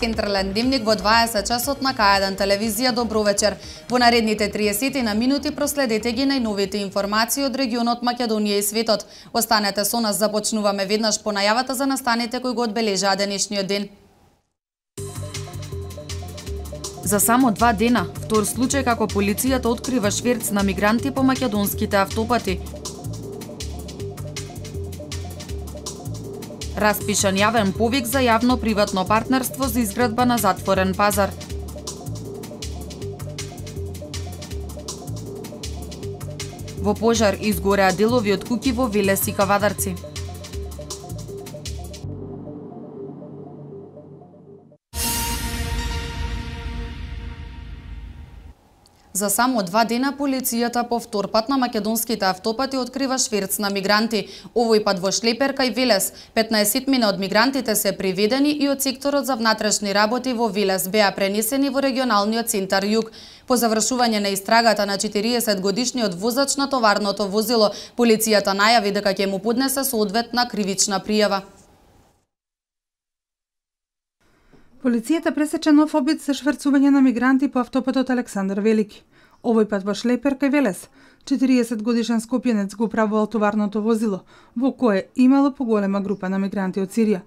Централен дневник во 20 часот на Кајадан телевизија. Добро вечер. Во наредните 30 на минути проследете ги најновите информации од регионот Македонија и светот. Останете со нас, започнуваме веднаш по најавата за настаните кои го одбележаа денешниот ден. За само два дена, втор случај како полицијата открива шверц на мигранти по македонските автопати. Распишан јавен повик за јавно-приватно партнерство за изградба на затворен пазар. Во пожар изгореа делови од куки во Велес и Кавадарци. За само два дена полицијата по втор пат на македонските автопати открива шверц на мигранти. Овој пат во Шлеперка и Велес. 15 мина од мигрантите се приведени и од секторот за внатрешни работи во Велес беа пренесени во регионалниот центар Југ. По завршување на истрагата на 40 годишниот возач на товарното возило, полицијата најави дека ќе му поднесе соодветна кривична пријава. Полицијата пресече нов обид за шверцување на мигранти по автопатот Александар Велики. Овој пат во Шлепер кај Велес. 40 годишен скопјенец го управувал товарното возило, во кое имало поголема група на мигранти од Сирија.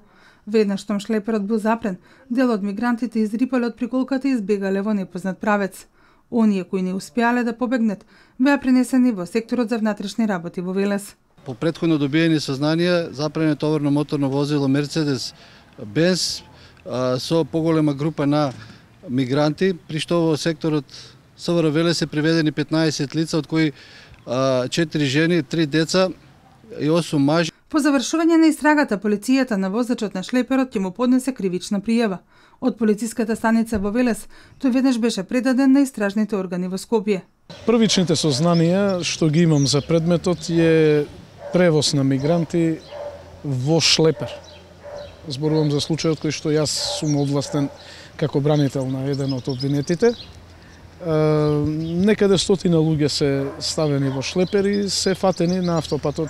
Веднаш што шлеперот бил запрен, дел од мигрантите изрипале од приколката и избегале во непознат правец. Оние кои не успеале да побегнат, беа пренесени во секторот за внатрешни работи во Велес. По предходно добиени сознанија, запрене товарно моторно возило Мерцедес без со поголема група на мигранти, при што во секторот СВРВЛ се приведени 15 лица, од кои 4 жени, 3 деца и 8 мажи. По завршување на истрагата, полицијата на возачот на шлеперот ќе му поднесе кривична пријава. Од полициската станица во Велес, тој веднаш беше предаден на истражните органи во Скопје. Првичните сознанија што ги имам за предметот е превоз на мигранти во шлепер зборувам за случајот кој што јас сум одвластен како бранител на еден од обвинетите. Некаде стотина луѓе се ставени во шлепери, се фатени на автопатот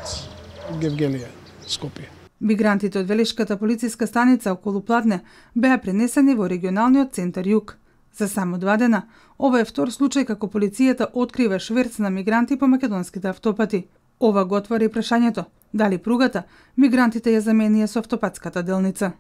Гевгелија, Скопје. Мигрантите од Велишката полициска станица околу Пладне беа пренесени во регионалниот центар Југ. За само два дена, ова е втор случај како полицијата открива шверц на мигранти по македонските автопати. Ова го отвори прашањето Дали пругата, мигрантите ја заменија со автопатската делница.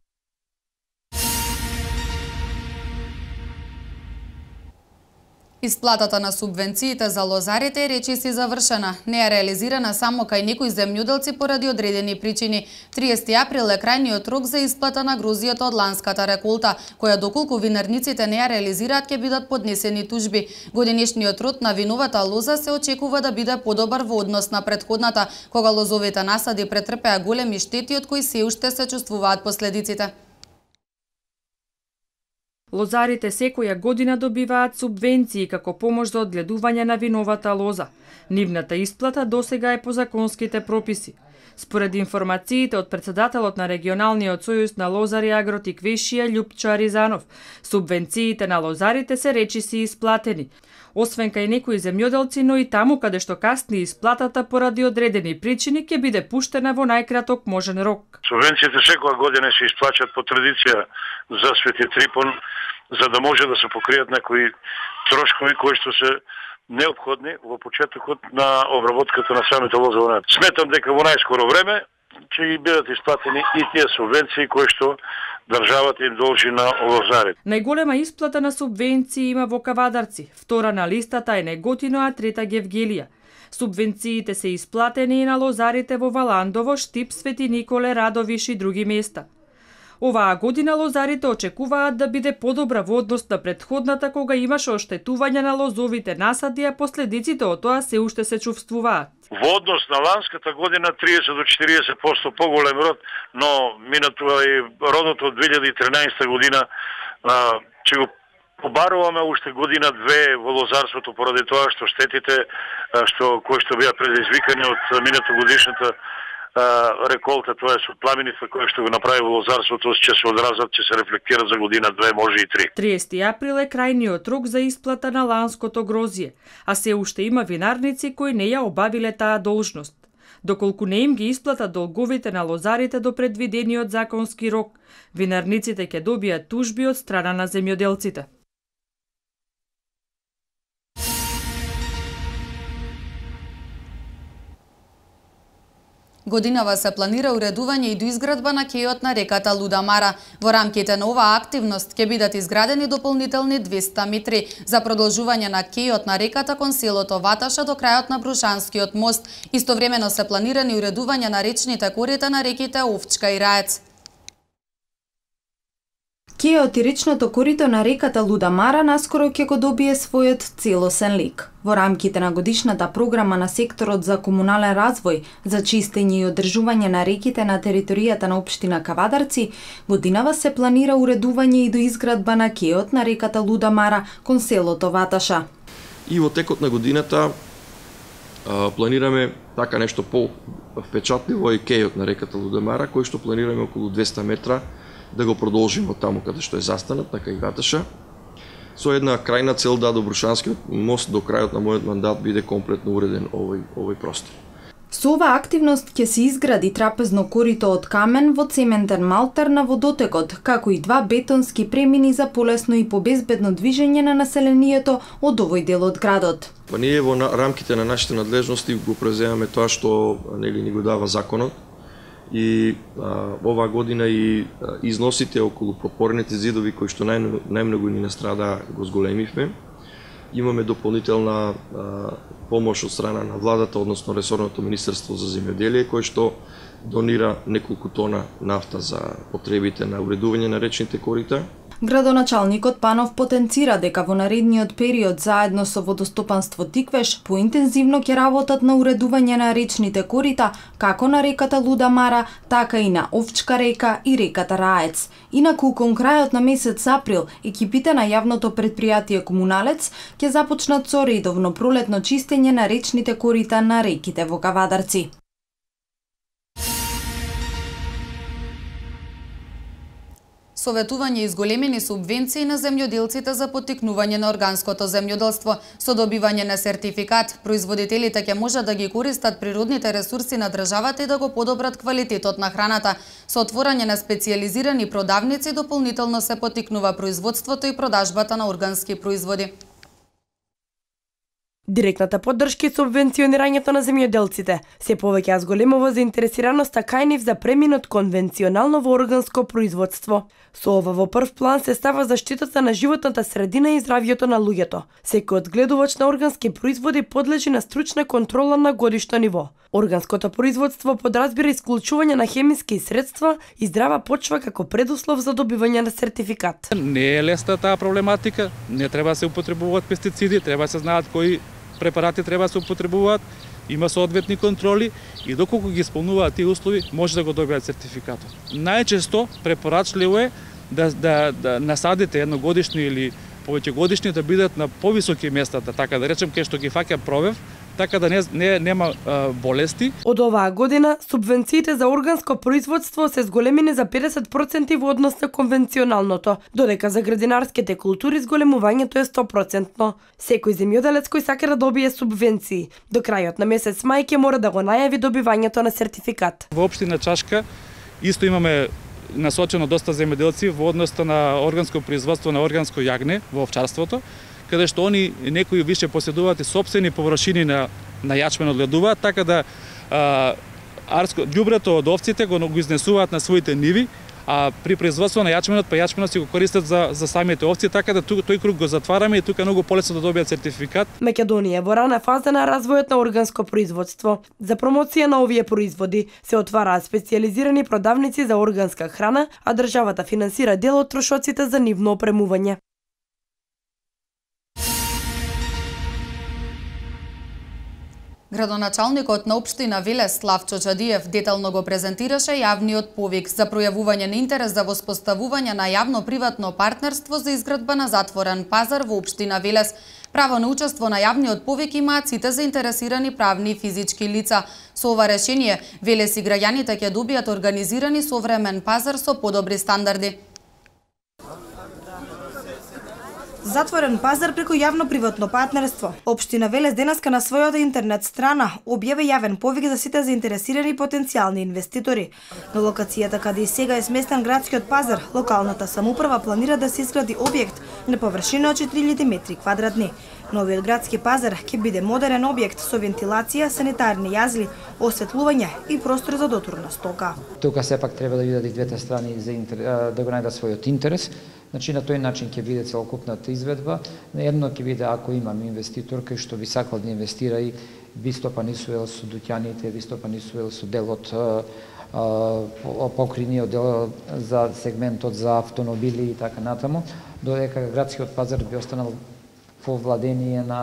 Исплатата на субвенциите за лозарите е речиси завршена. Не е реализирана само кај некои земјоделци поради одредени причини. 30 април е крајниот рок за исплата на грузијата од ланската реколта, која доколку винарниците не ја реализираат ќе бидат поднесени тужби. Годинешниот рот на виновата лоза се очекува да биде подобар во однос на предходната, кога лозовите насади претрпеа големи штети од кои се уште се чувствуваат последиците. Лозарите секоја година добиваат субвенции како помош за одгледување на виновата лоза. Нивната исплата досега е по законските прописи. Според информациите од председателот на регионалниот сојуз на лозари Агротик Вишија Љупча Аризанов, субвенциите на лозарите се речиси исплатени. Освен кај некои земјоделци, но и таму каде што касни исплатата поради одредени причини ќе биде пуштена во најкраток можен рок. Субвенциите секоја година се исплаќаат по традиција за Свети Трипон за да може да се покријат некои трошкови кои што се необходни во почетокот на обработката на самите лозови. Сметам дека во најскоро време ќе ги бидат исплатени и тие субвенции кои што државата им должи на лозарите. Најголема исплата на субвенции има во Кавадарци, втора на листата е Неготино, а трета Гевгелија. Субвенциите се исплатени и на лозарите во Валандово, Штип, Свети Николе, Радовиш и други места. Оваа година лозарите очекуваат да биде подобра во однос на предходната кога имаше оштетување на лозовите насади, а последиците од тоа се уште се чувствуваат. Во однос на ланската година 30 до 40% поголем род, но минатува и родното од 2013 година а, че го побаруваме уште година две во лозарството поради тоа што штетите што кои што беа предизвикани од годишната реколта, тоа е со пламините која што го направи во лозарството, ќе се одразат, ќе се рефлектира за година, две, може и три. 30 април е крајниот рок за исплата на ланското грозје, а се уште има винарници кои не ја обавиле таа должност. Доколку не им ги исплата долговите на лозарите до предвидениот законски рок, винарниците ќе добијат тужби од страна на земјоделците. Годинава се планира уредување и доизградба на кејот на реката Лудамара. Во рамките на оваа активност ќе бидат изградени дополнителни 200 метри за продолжување на кејот на реката кон селото Ваташа до крајот на Брушанскиот мост. Истовремено се планирани уредување на речните корита на реките Овчка и Раец. Кеотиричното корито на реката Луда Мара наскоро ќе го добие својот целосен лик. Во рамките на годишната програма на секторот за комунален развој, за чистење и одржување на реките на територијата на општина Кавадарци, годинава се планира уредување и доизградба на кеот на реката Луда Мара кон селото Ваташа. И во текот на годината планираме така нешто по впечатливо и кејот на реката Лудамара кој што планираме околу 200 метра да го продолжиме таму каде што е застанат на Ваташа. Со една крајна цел да Добрушанскиот мост до крајот на мојот мандат биде комплетно уреден овој овој простор. Со оваа активност ќе се изгради трапезно корито од камен во цементен малтар на водотекот, како и два бетонски премини за полесно и побезбедно движење на населението од овој дел од градот. Па ние во рамките на нашите надлежности го преземаме тоа што нели ни го дава законот, и а, оваа година и а, износите околу подпорените зидови кои што најмногу ни настрада го зголемивме. Имаме дополнителна а, помош од страна на владата, односно Ресорното министерство за земјоделие, кој што донира неколку тона нафта за потребите на уредување на речните корита Градоначалникот Панов потенцира дека во наредниот период заедно со водостопанство Тиквеш поинтензивно ќе работат на уредување на речните корита, како на реката Луда Мара, така и на Овчка река и реката Раец. Инаку, кон крајот на месец април, екипите на јавното предпријатие Комуналец ќе започнат со редовно пролетно чистење на речните корита на реките во Кавадарци. советување изголемени субвенции на земјоделците за потикнување на органското земјоделство. Со добивање на сертификат, производителите ќе можат да ги користат природните ресурси на државата и да го подобрат квалитетот на храната. Со отворање на специализирани продавници дополнително се потикнува производството и продажбата на органски производи. Директната поддршка и субвенционирањето на земјоделците се повеќе зголемува заинтересираноста така кај нив за преминот конвенционално во органско производство. Со ова во прв план се става заштитата на животната средина и здравјето на луѓето. Секој одгледувач на органски производи подлежи на стручна контрола на годишно ниво. Органското производство подразбира исклучување на хемиски средства и здрава почва како предуслов за добивање на сертификат. Не е лесна таа проблематика, не треба да се употребуваат пестициди, треба да се знаат кои препарати треба да се употребуваат, има соодветни контроли и доколку ги исполнуваат тие услови, може да го добијат сертификатот. Најчесто препорачливо е да, да, да насадите едногодишни или повеќегодишни да бидат на повисоки места. Да така да речем, кај што ги фаќа провев, така да не, не нема а, болести. Од оваа година субвенциите за органско производство се зголемени за 50% во однос на конвенционалното, додека за градинарските култури зголемувањето е 100%. Секој земјоделец кој сака да добие субвенции, до крајот на месец мај ке мора да го најави добивањето на сертификат. Во Обштина Чашка исто имаме насочено доста земјоделци во однос на органско производство на органско јагне во овчарството каде што они некои више поседуваат и собствени површини на на јачмен одледуваат, така да а, арско, ѓубрето од овците го, го изнесуваат на своите ниви, а при производство на јачменот, па јачменот си го користат за, за самите овци, така да тук, тој круг го затвараме и тука многу полесно да добијат сертификат. Македонија во рана фаза на развојот на органско производство. За промоција на овие производи се отвараат специализирани продавници за органска храна, а државата финансира дел од трошоците за нивно опремување. Градоначалникот на општина Веле Славчо Чадиев детално го презентираше јавниот повик за пројавување на интерес за воспоставување на јавно-приватно партнерство за изградба на затворен пазар во општина Велес. Право на учество на јавниот повик имаат сите заинтересирани правни и физички лица. Со ова решение, Велес и граѓаните ќе добијат организирани современ пазар со подобри стандарди. Затворен пазар преку јавно-приватно партнерство. Општина Велес денеска на својата интернет страна објаве јавен повик за сите заинтересирани потенцијални инвеститори. На локацијата каде и сега е сместен градскиот пазар, локалната самоуправа планира да се изгради објект на површина од 4 метри квадратни. Новиот градски пазар ќе биде модерен објект со вентилација, санитарни јазли, осветлување и простор за дотурна стока. Тука сепак треба да видат и двете страни за интер... да го најдат својот интерес. Значи на тој начин ќе биде целокупната изведба. Едно ќе биде ако имам инвеститор кој што би сакал да инвестира и би стопанисувал со дуќаните, би стопанисувал со делот покриниот дел за сегментот за автомобили и така натаму, додека градскиот пазар би останал во владение на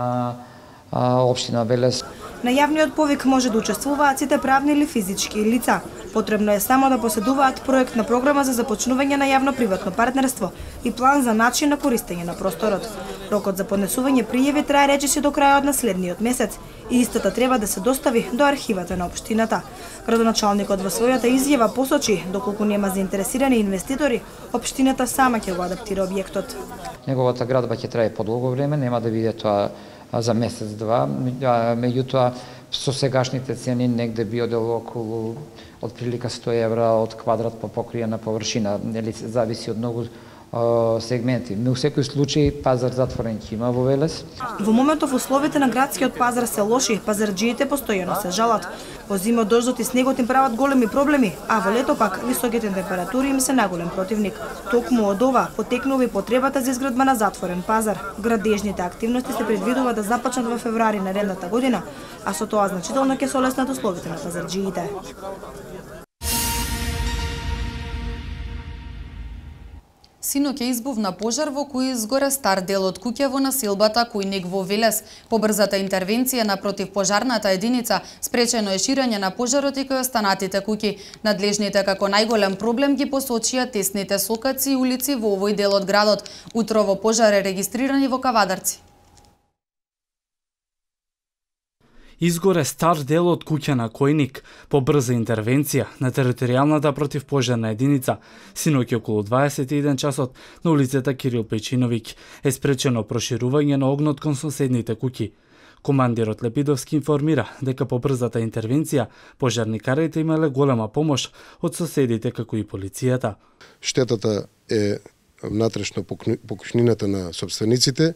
а, општина Велес. На јавниот повик може да учествуваат сите правни или физички лица. Потребно е само да поседуваат проект на програма за започнување на јавно-приватно партнерство и план за начин на користење на просторот. Рокот за поднесување пријави трае речиси до крајот на следниот месец и истата треба да се достави до архивата на општината. Градоначалникот во својата изјава посочи, доколку нема заинтересирани инвеститори, општината сама ќе го адаптира објектот. Неговата градба ќе трае подолго време, нема да биде тоа за месец-два, меѓутоа со сегашните цени негде би одел околу од прилика 100 евра од квадрат по покријена површина, нели зависи од многу сегменти. Но у секој случај пазар затворен ќе има во Велес. Во моментов условите на градскиот пазар се лоши, пазарджиите постојано се жалат. Во зима дождот и снегот им прават големи проблеми, а во лето пак високите температури им се наголем противник. Токму од ова потекнува и потребата за изградба на затворен пазар. Градежните активности се предвидува да започнат во февруари редната година, а со тоа значително ќе се олеснат условите на пазарджиите. Синоќа избувна пожар во кој изгоре стар дел од куќа во населбата нег во Велес. Побрзата интервенција на противпожарната единица спречено е ширење на пожарот и кој останатите куќи. Надлежните како најголем проблем ги посочија тесните сокаци и улици во овој дел од градот. Утрово пожар е регистриран и во Кавадарци. изгоре стар дел од куќа на Којник по брза интервенција на територијалната противпожарна единица. Синоќи околу 21 часот на улицата Кирил Печиновиќ е спречено проширување на огнот кон соседните куќи. Командирот Лепидовски информира дека по брзата интервенција пожарникарите имале голема помош од соседите како и полицијата. Штетата е внатрешно по кухнината на собствениците,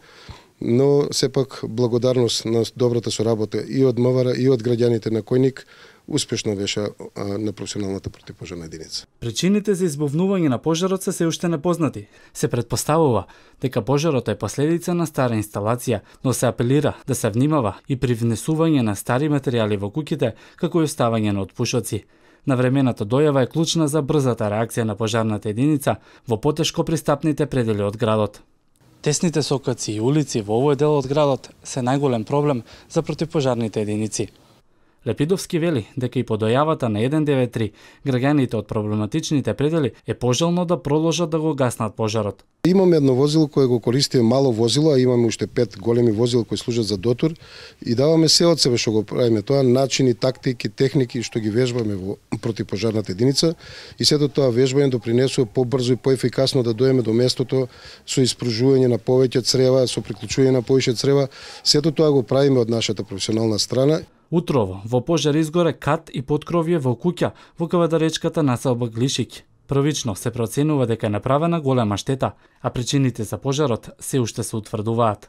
но сепак благодарност на добрата соработа и од МВР и од граѓаните на Којник успешно беше на професионалната противпожарна единица. Причините за избувнување на пожарот се се уште непознати. Се предпоставува дека пожарот е последица на стара инсталација, но се апелира да се внимава и при внесување на стари материјали во куките како и оставање на отпушоци. Навремената дојава е клучна за брзата реакција на пожарната единица во потешко пристапните предели од градот. Тесните сокаци и улици во овој дел од градот се најголем проблем за противпожарните единици. Лепидовски вели дека и подојавата на 193 граѓаните од проблематичните предели е пожелно да продолжат да го гаснат пожарот. Имаме едно возило кое го користи мало возило, а имаме уште пет големи возила кои служат за дотур и даваме се од себе што го правиме тоа, начини, тактики, техники што ги вежбаме во противпожарната единица и сето тоа вежбање допринесува побрзо и поефикасно да доеме до местото со испружување на повеќе црева, со приклучување на повеќе црева. Сето тоа го правиме од нашата професионална страна. Утрово, во пожар изгоре кат и подкровје во куќа во кавадаречката населба Глишик. Првично се проценува дека е направена голема штета, а причините за пожарот се уште се утврдуваат.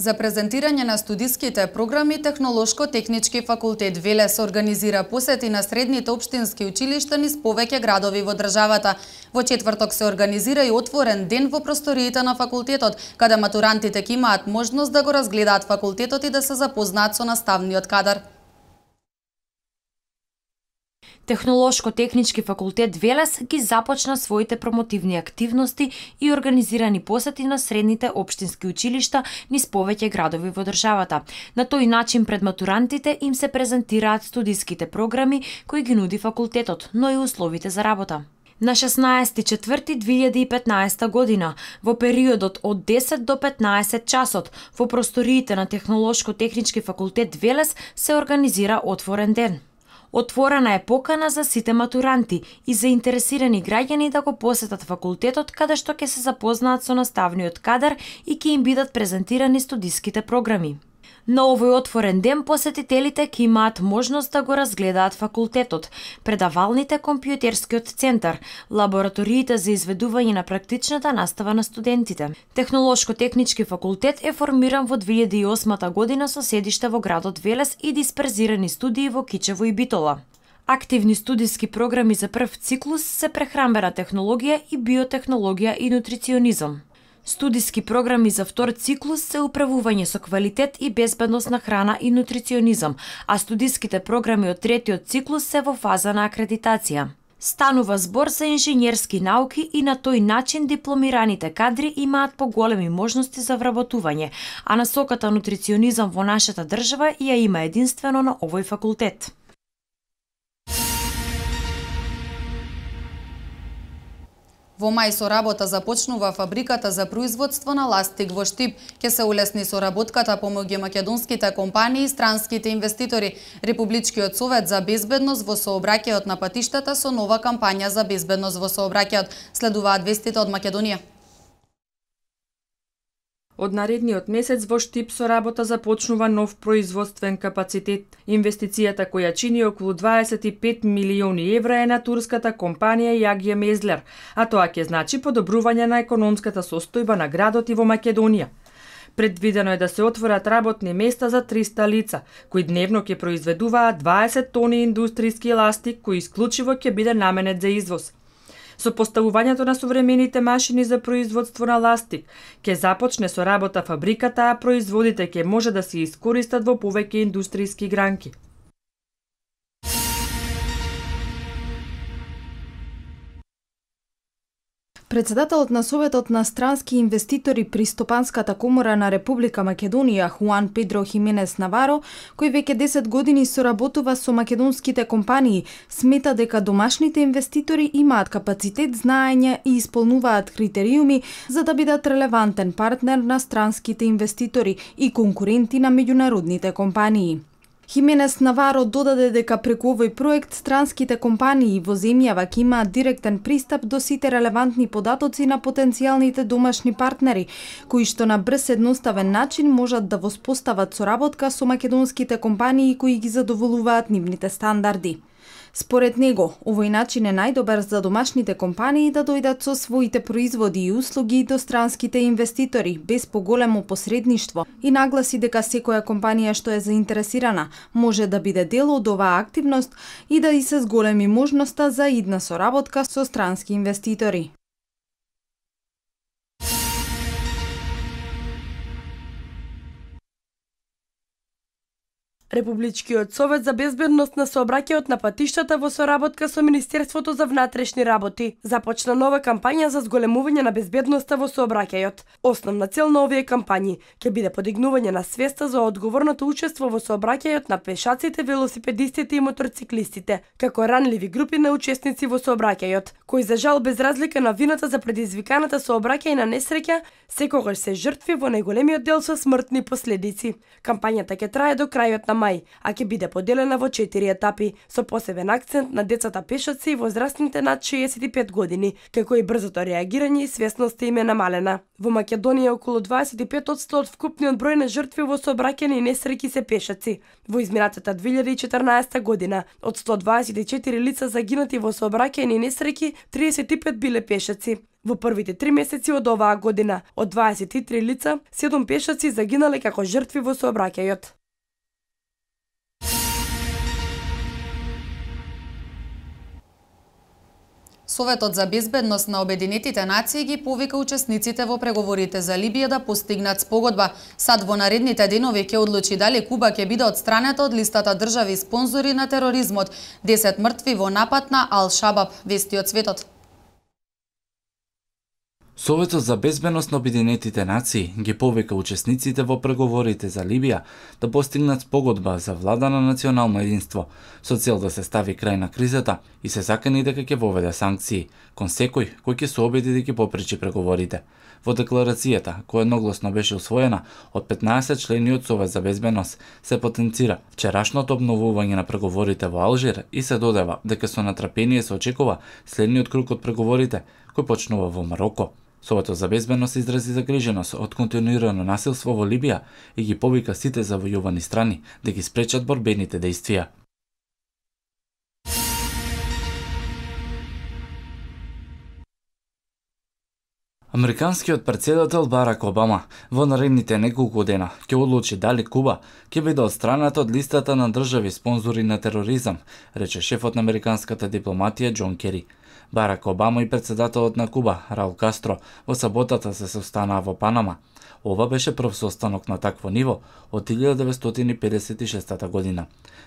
За презентирање на студиските програми Технолошко-технички факултет Велес организира посети на средните општински училишта низ повеќе градови во државата. Во четврток се организира и отворен ден во просториите на факултетот, каде матурантите ќе имаат можност да го разгледаат факултетот и да се запознаат со наставниот кадар. Технолошко-технички факултет Велес ги започна своите промотивни активности и организирани посети на средните обштински училишта низ повеќе градови во државата. На тој начин пред матурантите им се презентираат студиските програми кои ги нуди факултетот, но и условите за работа на 16.4.2015 година, во периодот од 10 до 15 часот, во просториите на Технолошко-технички факултет Велес се организира отворен ден. Отворена е покана за сите матуранти и заинтересирани граѓани да го посетат факултетот каде што ќе се запознаат со наставниот кадар и ќе им бидат презентирани студиските програми. На овој отворен ден посетителите ќе имаат можност да го разгледаат факултетот, предавалните компјутерскиот центар, лабораториите за изведување на практичната настава на студентите. Технолошко-технички факултет е формиран во 2008 година со седиште во градот Велес и дисперзирани студии во Кичево и Битола. Активни студиски програми за прв циклус се прехрамбена технологија и биотехнологија и нутриционизам. Студиски програми за втор циклус се управување со квалитет и безбедност на храна и нутриционизам, а студиските програми од третиот циклус се во фаза на акредитација. Станува збор за инженерски науки и на тој начин дипломираните кадри имаат поголеми можности за вработување, а насоката нутриционизам во нашата држава ја има единствено на овој факултет. Во мај со работа започнува фабриката за производство на ластик во Штип. Ке се улесни со работката помоги македонските компании и странските инвеститори. Републичкиот совет за безбедност во сообраќајот на патиштата со нова кампања за безбедност во сообраќајот. Следуваат вестите од Македонија. Од наредниот месец во Штип со работа започнува нов производствен капацитет. Инвестицијата која чини околу 25 милиони евра е на турската компанија Јагија Мезлер, а тоа ќе значи подобрување на економската состојба на градот и во Македонија. Предвидено е да се отворат работни места за 300 лица, кои дневно ќе произведуваат 20 тони индустријски ластик, кои исклучиво ќе биде наменет за извоз. Со поставувањето на современите машини за производство на ластик, ќе започне со работа фабриката, а производите ќе може да се искористат во повеќе индустријски гранки. Председателот на Советот на странски инвеститори при Стопанската комора на Република Македонија Хуан Педро Хименес Наваро, кој веќе 10 години соработува со македонските компании, смета дека домашните инвеститори имаат капацитет знаење и исполнуваат критериуми за да бидат релевантен партнер на странските инвеститори и конкуренти на меѓународните компании. Хименес Наваро додаде дека преку овој проект странските компании во земјава ќе имаат директен пристап до сите релевантни податоци на потенцијалните домашни партнери, кои што на брз едноставен начин можат да воспостават соработка со македонските компании кои ги задоволуваат нивните стандарди. Според него, овој начин е најдобар за домашните компании да дојдат со своите производи и услуги до странските инвеститори, без поголемо посредништво, и нагласи дека секоја компанија што е заинтересирана може да биде дел од оваа активност и да и се зголеми можноста за идна соработка со странски инвеститори. Републичкиот совет за безбедност на сообраќајот на патиштата во соработка со Министерството за внатрешни работи започна нова кампања за зголемување на безбедноста во сообраќајот. Основна цел на овие кампањи ќе биде подигнување на свеста за одговорното учество во сообраќајот на пешаците, велосипедистите и мотоциклистите, како ранливи групи на учесници во сообраќајот, кои за жал без разлика на вината за предизвиканата сообраќајна несреќа, секогаш се жртви во најголемиот дел со смртни последици. Кампањата ќе трае до крајот на мај, а ќе биде поделена во 4 етапи, со посебен акцент на децата пешаци и возрастните над 65 години, како и брзото реагирање и свесноста им е намалена. Во Македонија околу 25% од вкупниот број на жртви во сообраќајни несреќи се пешаци. Во изминатата 2014 година, од 124 лица загинати во сообраќајни несреќи, 35 биле пешаци. Во првите три месеци од оваа година, од 23 лица, 7 пешаци загинале како жртви во сообраќајот. Советот за безбедност на Обединетите нации ги повика учесниците во преговорите за Либија да постигнат спогодба. Сад во наредните денови ќе одлучи дали Куба ќе биде отстранета од листата држави спонзори на тероризмот. 10 мртви во напад на Ал-Шабаб, вести од светот. Советот за безбедност на Обединетите нации ги повека учесниците во преговорите за Либија да постигнат погодба за влада на национално единство, со цел да се стави крај на кризата и се закани дека ќе воведе санкции, кон секој кој ќе се обиди да ги попречи преговорите. Во декларацијата, која едногласно беше усвоена од 15 члени од Совет за безбедност, се потенцира вчерашното обновување на преговорите во Алжир и се додава дека со натрапение се очекува следниот круг од преговорите, кој почнува во Мароко. Совето за безбедност изрази загриженост од континуирано насилство во Либија и ги повика сите завојувани страни да ги спречат борбените действија. Американскиот председател Барак Обама во наредните неколку дена ќе одлучи дали Куба ќе биде одстраната од листата на држави спонзори на тероризам, рече шефот на американската дипломатија Џон Кери. Барак Обама и председателот на Куба, Раул Кастро, во саботата се состанаа во Панама. Ова беше прв состанок на такво ниво од 1956 година.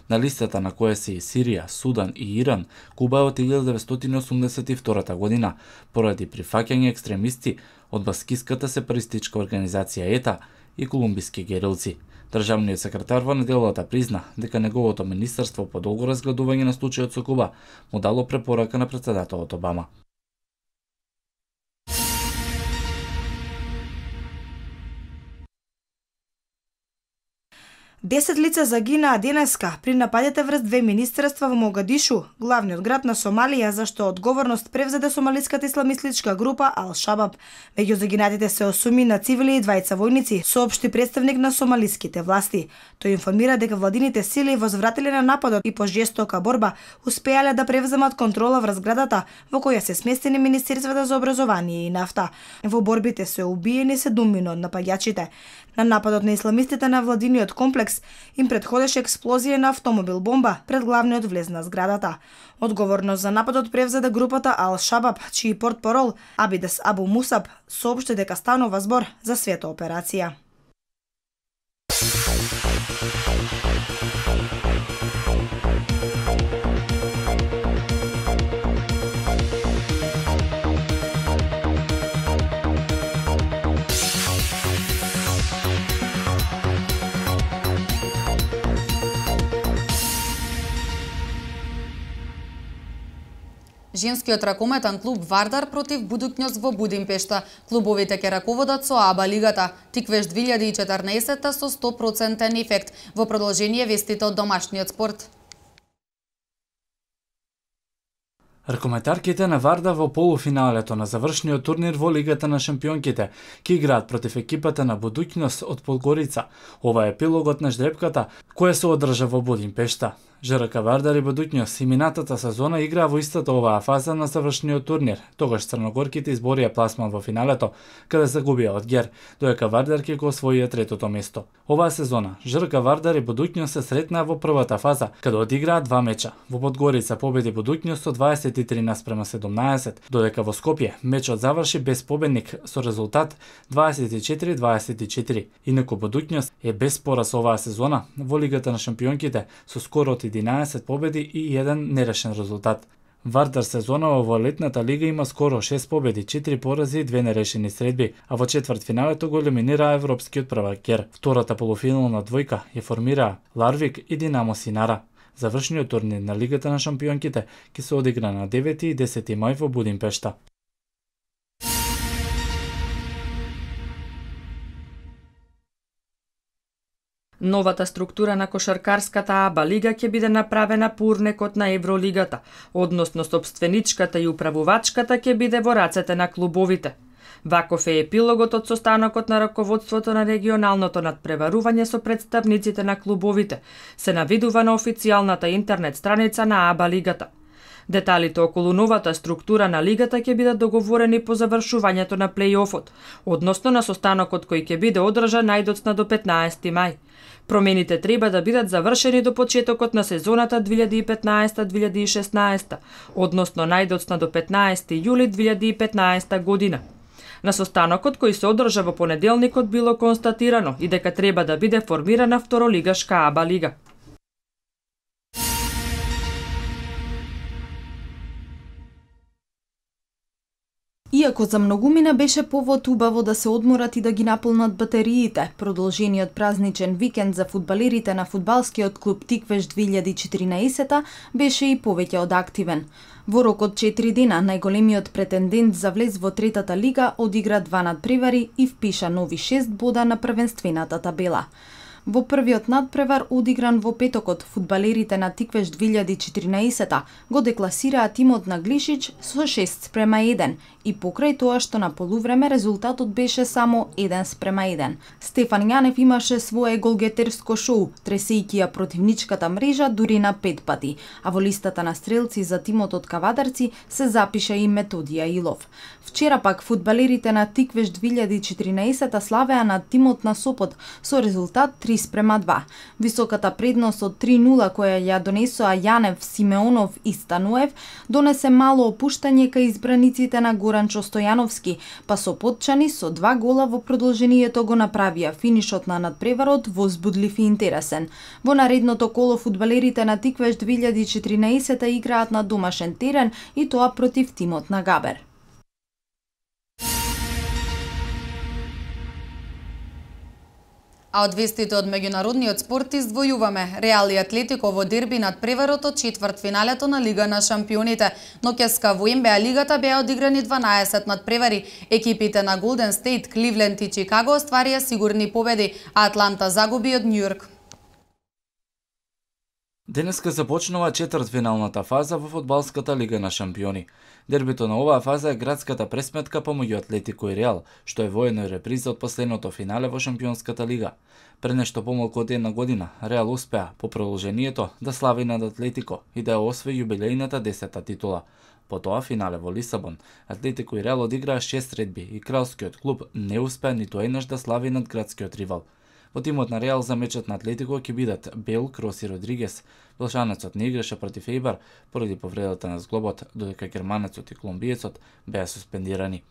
На листата на која се и Сирија, Судан и Иран, Куба е од 1982 година, поради прифаќање екстремисти од баскиската сепаристичка организација ЕТА и колумбиски герилци. Државниот секретар во неделата призна дека неговото министерство по долго разгледување на случајот со Куба му дало препорака на претседателот Обама. Десет лица загинаа денеска при нападите врз две министерства во Могадишу, главниот град на Сомалија, за што одговорност превзеде сомалиската исламистичка група Ал-Шабаб. Меѓу загинатите се осуми на цивили и двајца војници, соопшти представник на сомалиските власти. Тој информира дека владините сили возвратиле на нападот и по жестока борба успеале да превземат контрола врз градата, во која се сместени министерствата за образование и нафта. Во борбите се убиени седум од нападачите. На нападот на исламистите на владиниот комплекс им предходеше експлозија на автомобил бомба пред главниот влез на зградата. Одговорност за нападот превзеде да групата Ал Шабаб, чиј порол Абидес Абу Мусаб соопшти дека станува збор за света операција. женскиот ракометан клуб Вардар против Будукњос во Будимпешта. Клубовите ќе раководат со АБА лигата. Тиквеш 2014 со 100% ефект. Во продолжение вестите од домашниот спорт. Ракометарките на Варда во полуфиналето на завршниот турнир во Лигата на шампионките ќе играат против екипата на Будукњос од Подгорица. Ова е пилогот на ждрепката која се одржа во Будимпешта. ЖРК Вардар и Бодуќнјос Семинатата минатата сезона играа во истата оваа фаза на завршниот турнир. Тогаш црногорките изборија пласман во финалето, каде се губија од Гер, доека Вардар ќе го освоија третото место. Оваа сезона ЖРК Вардар и Бодуќнјос се сретна во првата фаза, каде одиграа два меча. Во Подгорица победи Бодуќнјос со 23 наспрема 17, додека во Скопје мечот заврши без победник со резултат 24-24. Инаку Бодуќнјос е без пораз оваа сезона во Лигата на шампионките со скорот 11 победи и 1 нерешен резултат. Вардар сезона во летната лига има скоро 6 победи, 4 порази и 2 нерешени средби, а во финалето го елиминира европскиот првакер. Втората полуфинална двојка ја формираа Ларвик и Динамо Синара. Завршниот турнир на Лигата на шампионките ќе се одигра на 9 и 10 мај во Будимпешта. Новата структура на кошаркарската АБА лига ќе биде направена по урнекот на Евролигата, односно собственичката и управувачката ќе биде во рацете на клубовите. Ваков е епилогот од состанокот на раководството на регионалното надпреварување со представниците на клубовите, се навидува на официјалната интернет страница на АБА лигата. Деталите околу новата структура на лигата ќе бидат договорени по завршувањето на плейофот, односно на состанокот кој ќе биде одржан најдоцна до 15 мај. Промените треба да бидат завршени до почетокот на сезоната 2015-2016, односно најдоцна до 15 јули 2015 година. На состанокот кој се одржа во понеделникот било констатирано и дека треба да биде формирана второлигашка АБА лига. Иако за многумина беше повод убаво да се одморат и да ги наполнат батериите, продолжениот празничен викенд за фудбалерите на фудбалскиот клуб Тиквеш 2014 беше и повеќе од активен. Во рок од 4 дена, најголемиот претендент за влез во третата лига одигра два надпревари и впиша нови 6 бода на првенствената табела. Во првиот надпревар одигран во петокот, фудбалерите на Тиквеш 2014 го декласираа тимот на Глишич со 6 спрема 1 и покрај тоа што на полувреме резултатот беше само 1 спрема 1. Стефан Јанев имаше свое голгетерско шоу, тресејќи ја противничката мрежа дури на пет пати, а во листата на стрелци за тимот од Кавадарци се запиша и Методија Илов. Вчера пак фудбалерите на Тиквеш 2014 славеа на тимот на Сопот со резултат 3 спрема 2. Високата предност од 3-0 која ја донесоа Јанев, Симеонов и Стануев донесе мало опуштање кај избраниците на Гор Горанчо Стојановски, па со Потчани со два гола во продолжението го направија финишот на надпреварот возбудлив и интересен. Во наредното коло фудбалерите на Тиквеш 2014 играат на домашен терен и тоа против тимот на Габер. А од вестите од меѓународниот спорт издвојуваме и Атлетико во дерби над преварото од четвртфиналето на Лига на шампионите, но кеска во МБА лигата беа одиграни 12 превари. Екипите на Голден Стейт, Кливленд и Чикаго остварија сигурни победи, а Атланта загуби од Њујорк. Денеска започнува четвртфиналната фаза во фудбалската лига на шампиони. Дербито на оваа фаза е градската пресметка помеѓу Атлетико и Реал, што е воено реприза од последното финале во шампионската лига. Пред нешто помалку од една година, Реал успеа по продолжението да слави над Атлетико и да ја освои јубилејната десета титула. По тоа финале во Лисабон, Атлетико и Реал одиграа 6 редби и кралскиот клуб не успеа ниту еднаш да слави над градскиот ривал. Во тимот на Реал за мечот на Атлетико ќе бидат Бел, Крос и Родригес. Белшанецот не играше против Ейбар поради повредата на зглобот, додека германецот и колумбиецот беа суспендирани.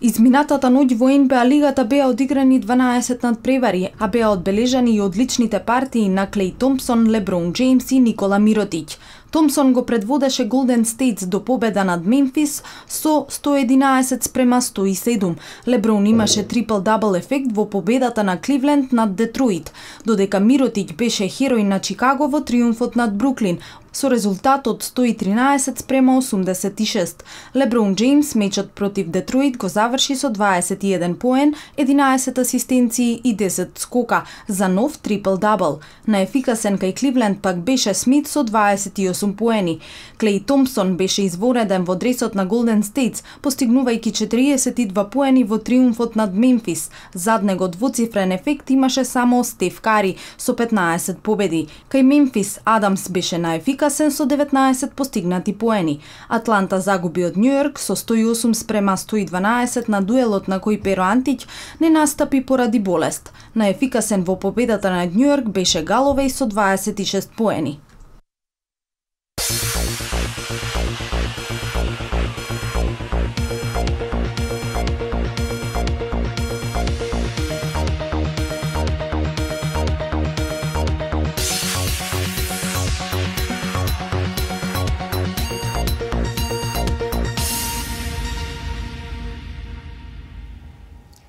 Изминатата ноќ во НБА лигата беа одиграни 12 надпревари, а беа одбележани и одличните партии на Клей Томпсон, Леброн Джеймс и Никола Миротиќ. Томсон го предводеше Голден Стейтс до победа над Мемфис со 111 спрема 107. Леброн имаше трипл-дабл ефект во победата на Кливленд над Детроит, додека Миротиќ беше херој на Чикаго во триумфот над Бруклин, со резултат од 113 спрема 86. Леброн Джеймс мечот против Детроит го заврши со 21 поен, 11 асистенции и 10 скока за нов трипл-дабл. На ефикасен кај Кливленд пак беше Смит со 28 8 поени. Клей Томпсон беше извореден во дресот на Голден Стейтс, постигнувајќи 42 поени во триумфот над Мемфис. Зад него двоцифрен ефект имаше само Стеф Кари со 15 победи. Кај Мемфис Адамс беше најефикасен со 19 постигнати поени. Атланта загуби од Њујорк со 108 спрема 112 на дуелот на кој Перо Антиќ не настапи поради болест. Најефикасен во победата на Њујорк беше Галовеј со 26 поени. you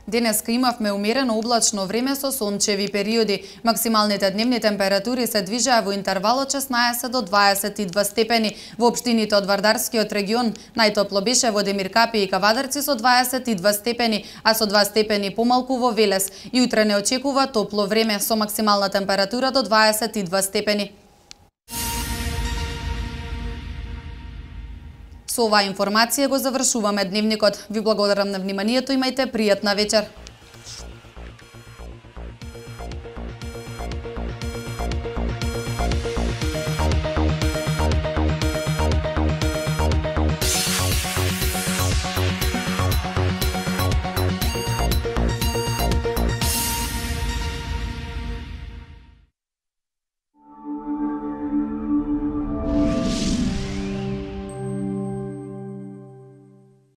Денеска имавме умерено облачно време со сончеви периоди. Максималните дневни температури се движаа во интервал од 16 до 22 степени. Во општините од Вардарскиот регион најтопло беше во Демиркапи и Кавадарци со 22 степени, а со 2 степени помалку во Велес. Јутре не очекува топло време со максимална температура до 22 степени. Со оваа информација го завршуваме дневникот. Ви благодарам на вниманието, имајте пријатна вечер.